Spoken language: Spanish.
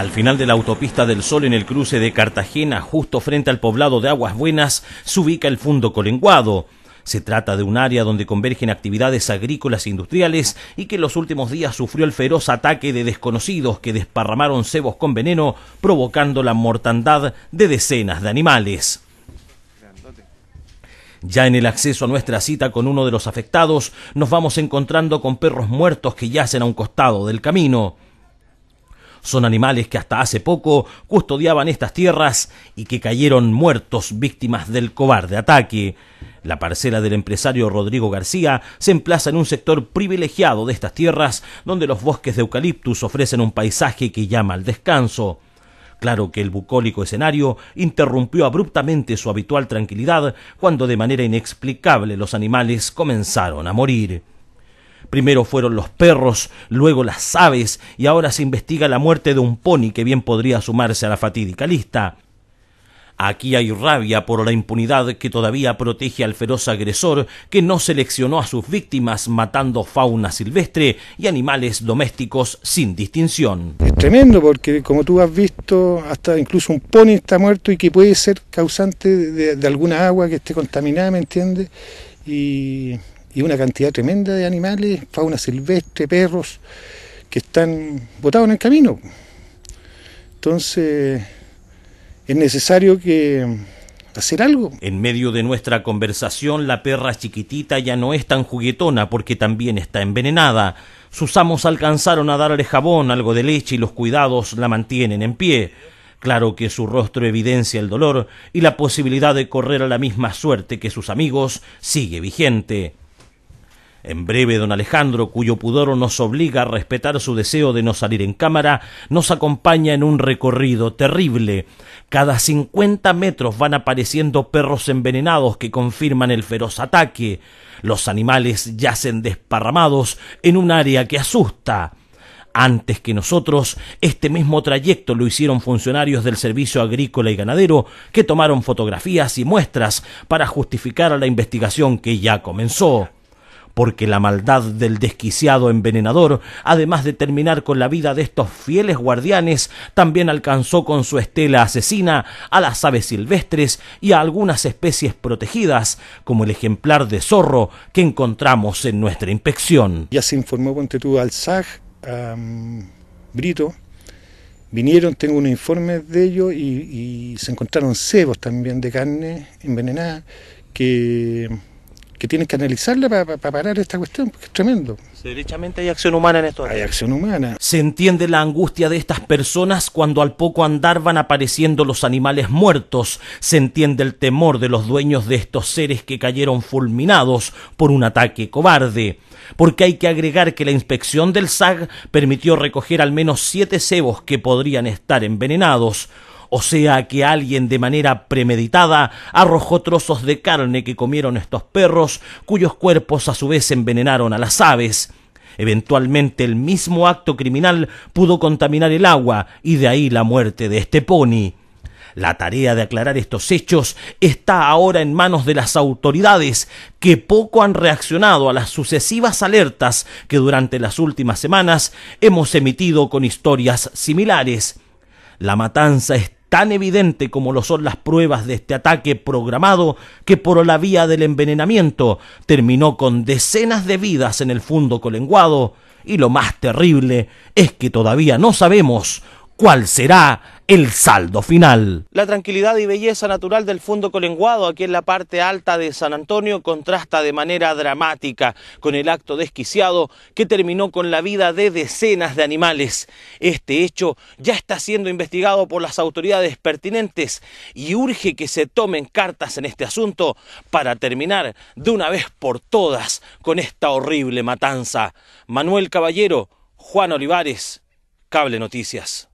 Al final de la autopista del Sol en el cruce de Cartagena, justo frente al poblado de Aguas Buenas, se ubica el Fundo Colenguado. Se trata de un área donde convergen actividades agrícolas e industriales y que en los últimos días sufrió el feroz ataque de desconocidos que desparramaron cebos con veneno, provocando la mortandad de decenas de animales. Ya en el acceso a nuestra cita con uno de los afectados, nos vamos encontrando con perros muertos que yacen a un costado del camino. Son animales que hasta hace poco custodiaban estas tierras y que cayeron muertos víctimas del cobarde ataque. La parcela del empresario Rodrigo García se emplaza en un sector privilegiado de estas tierras, donde los bosques de eucaliptus ofrecen un paisaje que llama al descanso. Claro que el bucólico escenario interrumpió abruptamente su habitual tranquilidad cuando de manera inexplicable los animales comenzaron a morir. Primero fueron los perros, luego las aves, y ahora se investiga la muerte de un pony que bien podría sumarse a la fatídica lista. Aquí hay rabia por la impunidad que todavía protege al feroz agresor que no seleccionó a sus víctimas matando fauna silvestre y animales domésticos sin distinción. Es tremendo porque como tú has visto, hasta incluso un pony está muerto y que puede ser causante de, de alguna agua que esté contaminada, ¿me entiendes? Y y una cantidad tremenda de animales, fauna silvestre, perros, que están botados en el camino. Entonces, es necesario que mm, hacer algo. En medio de nuestra conversación, la perra chiquitita ya no es tan juguetona porque también está envenenada. Sus amos alcanzaron a darle jabón, algo de leche y los cuidados la mantienen en pie. Claro que su rostro evidencia el dolor y la posibilidad de correr a la misma suerte que sus amigos sigue vigente. En breve, don Alejandro, cuyo pudor nos obliga a respetar su deseo de no salir en cámara, nos acompaña en un recorrido terrible. Cada cincuenta metros van apareciendo perros envenenados que confirman el feroz ataque. Los animales yacen desparramados en un área que asusta. Antes que nosotros, este mismo trayecto lo hicieron funcionarios del Servicio Agrícola y Ganadero, que tomaron fotografías y muestras para justificar a la investigación que ya comenzó porque la maldad del desquiciado envenenador, además de terminar con la vida de estos fieles guardianes, también alcanzó con su estela asesina a las aves silvestres y a algunas especies protegidas, como el ejemplar de zorro que encontramos en nuestra inspección. Ya se informó con tú al mm, Brito, vinieron, tengo un informe de ellos y se encontraron cebos también de carne envenenada que que tienen que analizarla para parar esta cuestión, porque es tremendo. Derechamente hay acción humana en esto. Hay acción humana. Se entiende la angustia de estas personas cuando al poco andar van apareciendo los animales muertos. Se entiende el temor de los dueños de estos seres que cayeron fulminados por un ataque cobarde. Porque hay que agregar que la inspección del SAG permitió recoger al menos siete cebos que podrían estar envenenados o sea que alguien de manera premeditada arrojó trozos de carne que comieron estos perros, cuyos cuerpos a su vez envenenaron a las aves. Eventualmente el mismo acto criminal pudo contaminar el agua y de ahí la muerte de este pony. La tarea de aclarar estos hechos está ahora en manos de las autoridades, que poco han reaccionado a las sucesivas alertas que durante las últimas semanas hemos emitido con historias similares. La matanza está tan evidente como lo son las pruebas de este ataque programado que por la vía del envenenamiento terminó con decenas de vidas en el fondo colenguado, y lo más terrible es que todavía no sabemos cuál será el saldo final. La tranquilidad y belleza natural del Fondo Colenguado aquí en la parte alta de San Antonio contrasta de manera dramática con el acto desquiciado que terminó con la vida de decenas de animales. Este hecho ya está siendo investigado por las autoridades pertinentes y urge que se tomen cartas en este asunto para terminar de una vez por todas con esta horrible matanza. Manuel Caballero, Juan Olivares, Cable Noticias.